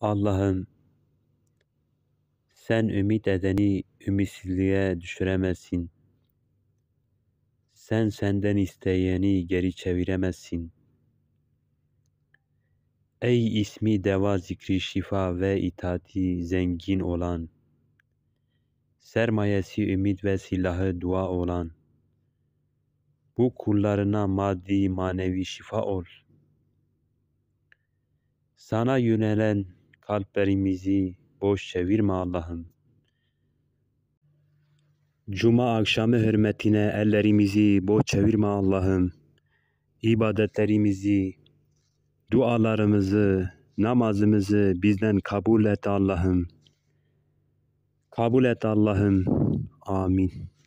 Allah'ım sen ümit edeni ümitsizliğe düşüremezsin. Sen senden isteyeni geri çeviremezsin. Ey ismi deva zikri şifa ve itaati zengin olan, sermayesi ümit ve silahı dua olan, bu kullarına maddi manevi şifa ol. Sana yönelen kalplerimizi boş çevirme Allah'ım. Cuma akşamı hürmetine ellerimizi boş çevirme Allah'ım. İbadetlerimizi, dualarımızı, namazımızı bizden kabul et Allah'ım. Kabul et Allah'ım. Amin.